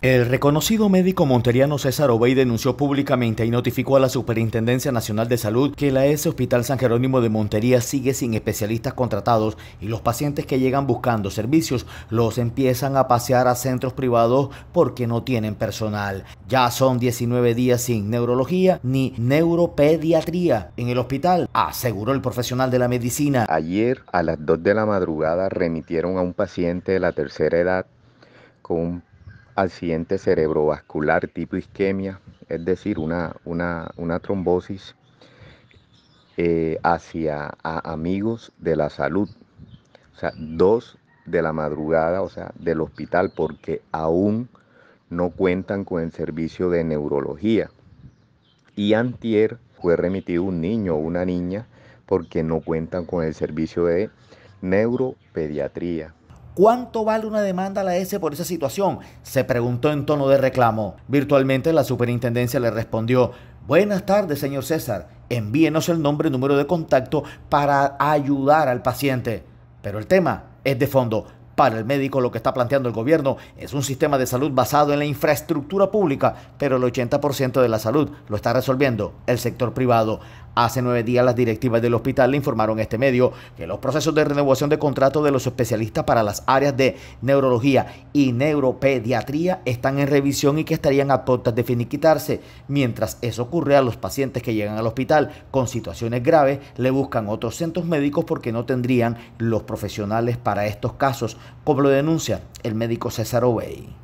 El reconocido médico monteriano César Obey denunció públicamente y notificó a la Superintendencia Nacional de Salud que la S Hospital San Jerónimo de Montería sigue sin especialistas contratados y los pacientes que llegan buscando servicios los empiezan a pasear a centros privados porque no tienen personal. Ya son 19 días sin neurología ni neuropediatría en el hospital, aseguró el profesional de la medicina. Ayer a las 2 de la madrugada remitieron a un paciente de la tercera edad con un accidente cerebrovascular tipo isquemia, es decir, una, trombosis eh, hacia amigos de la salud. O sea, dos de la madrugada, o sea, del hospital, porque aún no cuentan con el servicio de neurología. Y antier fue remitido un niño o una niña porque no cuentan con el servicio de neuropediatría. ¿Cuánto vale una demanda a la S por esa situación? Se preguntó en tono de reclamo. Virtualmente la superintendencia le respondió, buenas tardes, señor César, envíenos el nombre y número de contacto para ayudar al paciente. Pero el tema es de fondo. Para el médico lo que está planteando el gobierno es un sistema de salud basado en la infraestructura pública, pero el 80% de la salud lo está resolviendo el sector privado. Hace nueve días las directivas del hospital le informaron a este medio que los procesos de renovación de contrato de los especialistas para las áreas de neurología y neuropediatría están en revisión y que estarían a punto de finiquitarse. Mientras eso ocurre a los pacientes que llegan al hospital con situaciones graves, le buscan otros centros médicos porque no tendrían los profesionales para estos casos como lo denuncia el médico César Obey.